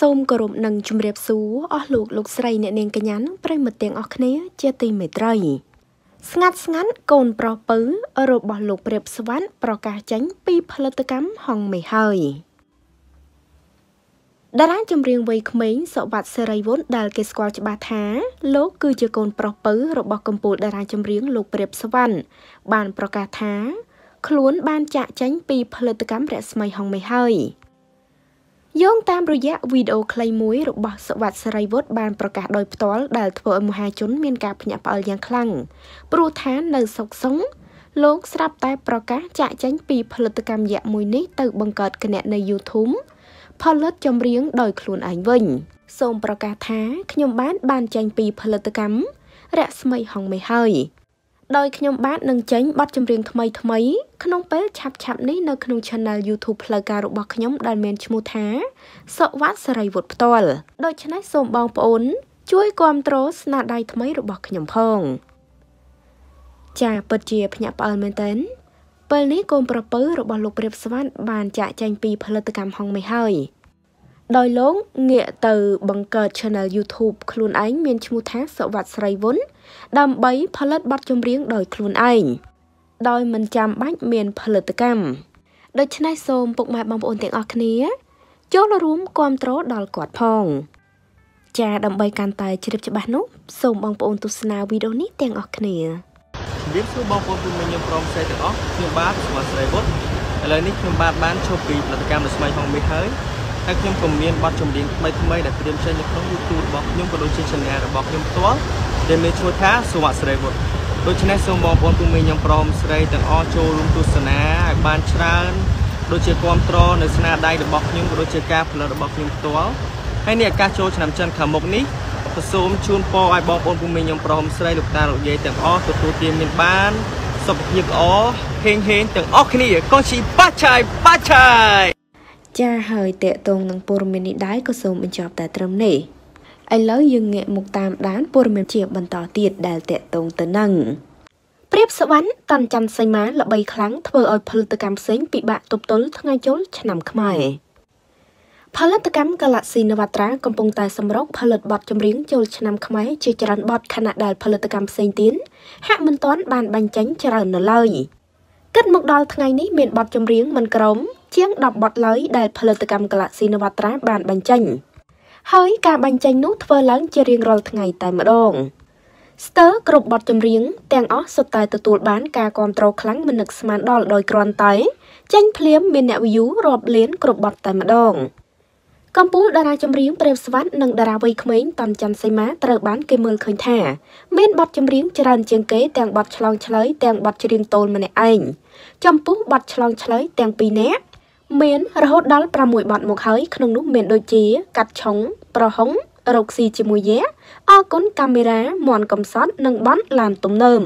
សូមគោរពនិងជម្រាបសួរអស់លោកលោកស្រីអ្នកនាងកញ្ញានិងប្រិមត្តទាំងអស់គ្នា ជាទីមេត្រីស្ងាត់ស្ងាត់កូនប្រុសពៅរបស់លោក ព្រាបស្វណ្ណប្រកាសចេញពីផលិតកម្មហងមេហើយតារា ចម្រៀងវ័យក្មេងសុវត្ថិសេរីវុនដែលគេស្គាល់ច្បាស់ថាលោកគឺជាកូនប្រុសពៅរបស់កំពូលតារាចម្រៀងលោកព្រាបស្វណ្ណបានប្រកាសថា ខ្លួនបានចាក់ចែងពីផលិតកម្មរស្មីហងមេហើយ។យោងតាមរយៈវីដេអូខ្លីមួយរបស់សវត្ថសរីវុឌ្ឍបានប្រកាសដោយផ្ទាល់ដែលធ្វើឲ្យមហាជនមានការភ្ញាក់ផ្អើលយ៉ាងខ្លាំងព្រោះថានៅសុកសុងលោកស្រាប់តែប្រកាសចាក់ចែងពីផលិតកម្មយៈមួយនេះទៅបង្កើតគណនី YouTube ផលិតចម្រៀងដោយខ្លួនឯងវិញ សូមប្រកាសថាខ្ញុំបានបានចែងពីផលិតកម្មរស្មីហងមេហើយដោយខ្ញុំបាទនឹងចេញបទចម្រៀងថ្មីថ្មីក្នុងពេលឆាប់ឆាប់នេះនៅក្នុង Channel YouTube ផ្លូវការរបស់ខ្ញុំដែលមានឈ្មោះថាសុវណ្ណសរីវុឌ្ឍផ្ទាល់ដូច្នេះសូមបងប្អូនជួយគ្រប់គ្រងស្នាដៃថ្មីរបស់ខ្ញុំផង ចាពិតជាភ្ញាក់ផ្អើលមែនទែនពេលនេះកូនប្រពៅរបស់លោកព្រាបស្វាតបានចាក់ចែងពីផលិតកម្មហងមេហើយដោយលោកងាកទៅបង្កើត Channel YouTube ខ្លួនឯងមានឈ្មោះថាសុវត្ថិស្រីវុនដើម្បីផលិតបទចម្រៀងដោយខ្លួនឯងដោយមិនចាំបាច់មានផលិតកម្មដូច្នេះសូមពុកម៉ែបងប្អូនទាំងអស់គ្នា ចូលរួមគ្រប់គ្រងដល់គាត់ផង ចាដើម្បីកាន់តែជ្រាបច្បាស់នោះសូមបងប្អូនទស្សនាវីដេអូនេះទាំងអស់គ្នាជំរាបសួរបងប្អូនពុកម៉ែខ្ញុំព្រមផ្សេងទាំងអស់ខ្ញុំបាទសុវត្ថិស្រីវុនឥឡូវនេះខ្ញុំបាទបានឈប់ពីផលិតកម្មនៅស្មៃហងមីហើយហើយខ្ញុំក៏មានបទចម្រៀងថ្មីថ្មីដែលត្រៀមចេញនៅក្នុង YouTube របស់ខ្ញុំក៏ដូចជា Channel របស់ខ្ញុំផ្ទាល់ដែលមានឈ្មោះថាសុវស្រីវុឌ្ឍដូច្នេះសូមបងប្អូនពុកមីខ្ញុំព្រមស្រីទាំងអស់ចូលរួមទស្សនាឲ្យបានច្រើនដូចជាគ្រប់គ្រងនៅស្នាដៃរបស់ខ្ញុំក៏ដូចជាការផលិតរបស់ខ្ញុំផ្ទាល់ហើយនេះឱកាសចូលឆ្នាំចិនខាងមុខនេះសូមជូនពរឲ្យបងប្អូនពុកមីខ្ញុំព្រមស្រីលោកតាលោកយាយទាំងអស់ទទួលទានមានបានសុខភាពល្អហេងហេងទាំងអស់គ្នាកូនជីបាឆាយបាឆាយចាហើយតេតងនឹងព័ត៌មាននេះដែរក៏សូមបញ្ចប់តែត្រឹមនេះឥឡូវយើងងាកមកតាមដានព័ត៌មានជាបន្តទៀតដែលតេតងទៅនឹងព្រៀបសវណ្ណតនច័ន្ទសីមាល្បីខ្លាំងធ្វើឲ្យផលិតកម្មផ្សេងពិបាកទប់ទល់ថ្ងៃចូលឆ្នាំខ្មែរផលិតកម្ម Galaxy Navatra កំពុងតែសម្រុកផលិតបទចម្រៀងចូលឆ្នាំខ្មែរជាច្រើនបទខណៈដែលផលិតកម្មផ្សេងទៀតហាក់មិនទាន់បានបញ្ចេញច្រើននៅឡើយគិតមកដល់ថ្ងៃនេះមានបទចម្រៀងមិនក្រមជាង10បទឡើយដែលផលិតកម្ម Galaxy Navatra បានបញ្ចេញហើយការបញ្ចេញ នោះធ្វើឡើងជារៀងរាល់ថ្ងៃតែម្ដងស្ទើរគ្រប់បទចម្រៀងទាំងអស់សុទ្ធតែទទួលបាន ការគាំទ្រខ្លាំងមិននឹកស្មានដល់ដោយគ្រាន់តែចេញភ្លាមមានអ្នក view រាប់លានគ្រប់បទតែម្ដងកម្ពុជាតារាចម្រៀងព្រេវស្វាត់និងតារាវ័យក្មេងតនច័ន្ទសីមាត្រូវបានគេមើលឃើញថាមានបទចម្រៀងច្រើនជាងគេទាំងបទឆ្លងឆ្លើយទាំងបទច្រៀងតូលម្នាក់ឯងចំពោះបទឆ្លងឆ្លើយទាំងពីរនាក់មានរហូតដល់6បទមកហើយក្នុងនោះមានដូចជាកាត់ឆុង ប្រហុងរកស៊ីជាមួយយេអរគុណកាមេរ៉ាមន់កំសត់និងបនឡានទំនើម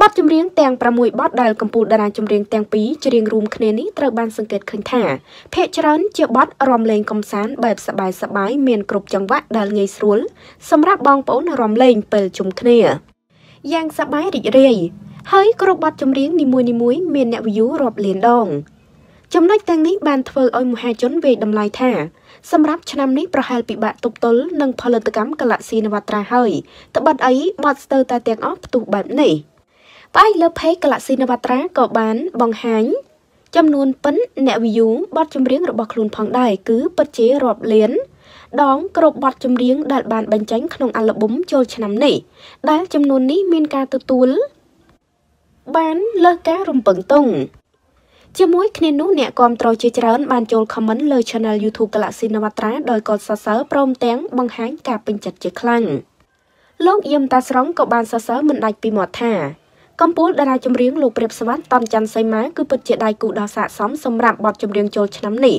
បទចម្រៀងទាំង6បទដែលកំពូលតារាចម្រៀងទាំងពីរច្រៀងរួមគ្នានេះត្រូវបានសង្កេតឃើញថាភ្នាក់ច្រើនជាបទរំលេងកំសាន្តបែបសបាយសបាយមានគ្រប់ចង្វាក់ដែលងាយស្រួល សម្រាប់បងប្អូនរំលេង ពេលជុំគ្នាយ៉ាងសបាយរីករាយហើយគ្រប់បទចម្រៀងនីមួយៗមានអ្នក view រាប់លានដងចំណុចទាំងនេះបានធ្វើឲ្យមហាជនវាយតម្លៃថាសម្រាប់ឆ្នាំនេះប្រហែលពិបាកទប់ទល់នឹងផលិតកម្មកាឡាក់ស៊ីនវត្រាហើយត្បិតអីបត់ស្ទើរតែទាំងអស់ផ្ទុះបែបនេះផ្អែកលើ page កាឡាក់ស៊ីនវត្រាក៏បានបង្ហាញចំនួនពិនអ្នក view បទចម្រៀងរបស់ខ្លួនផងដែរគឺពិតជារាប់លានដងគ្រប់បទចម្រៀងដែលបានបញ្ចេញក្នុងអាល់ប៊ុមចូលឆ្នាំនេះដែលចំនួននេះមានការទទួលបានលើសការរំពឹងទុកជាមួយគ្នានោះអ្នកគាំទ្រជាច្រើនបានចូល comment លើ Channel YouTube Galaxy Navatra ដោយកត់សរសើរព្រមទាំងបង្ហាញការពេញចិត្តជាខ្លាំងលោកយឹមតាស្រងក៏បានសរសើរមិនដាច់ពីមាត់ថាកម្ពុជាតារាចម្រៀងលោកព្រាបសវណ្ណតនច័ន្ទសីមាគឺពិតជាដៃគូដ៏ស័ក្តិសមសម្រាប់បទចម្រៀងចូលឆ្នាំនេះ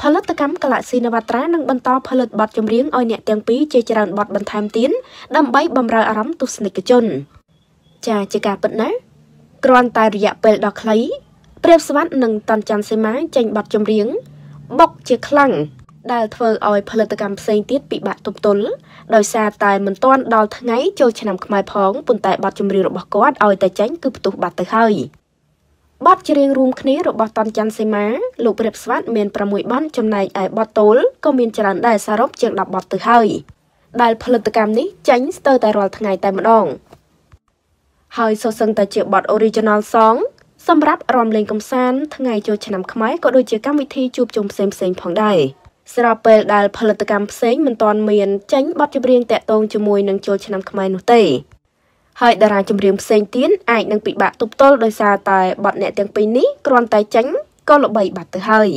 ផលិតកម្ម Galaxy Navatra នឹងបន្តផលិតបទចម្រៀងឲ្យអ្នកទាំងពីរជាច្រើនបទបន្ថែមទៀតដើម្បីបម្រើអារម្មណ៍ទស្សនិកជនចាជាការពិតណាស់គ្រាន់តែរយៈពេលដ៏ខ្លីព្រាបសវណ្ណនិងតនច័ន្ទសីមាចេញបទចម្រៀងបុកជាខ្លាំងដែលធ្វើឲ្យផលិតកម្មផ្សេងទៀតពិបាកទប់ទល់ដោយសារតែមិនទាន់ដល់ថ្ងៃចូលឆ្នាំខ្មែរផងប៉ុន្តែបទចម្រៀងរបស់គាត់ឲ្យតែចេញគឺផ្ទុះបាត់ទៅហើយបទច្រៀងរួមគ្នារបស់តនច័ន្ទសីមាលោកព្រាបស្វាតមាន6បទចំណែកឯបទតូលក៏មានច្រើនដែរសរុបជាង10បទទៅហើយ ដែលផលិតកម្មនេះចេញស្ទើរតែរាល់ថ្ងៃតែម្ដង ហើយសូសឹងតែជាបទ original song សម្រាប់រំលេងកំសាន្តថ្ងៃចូលឆ្នាំខ្មែរក៏ដូចជាកម្មវិធីជួបជុំផ្សេងៗផងដែរស្របពេលដែលផលិតកម្មផ្សេងមិនទាន់មានចេញបទចម្រៀងតាក់ទងជាមួយនឹងចូលឆ្នាំខ្មែរនោះទេហើយតារាចម្រៀងផ្សេងទៀតអាចនឹងពិបាកទប់ទល់ដោយសារតែបទអ្នកទាំងពីរនេះគ្រាន់តែចេញក៏ល្បីបាត់ទៅហើយ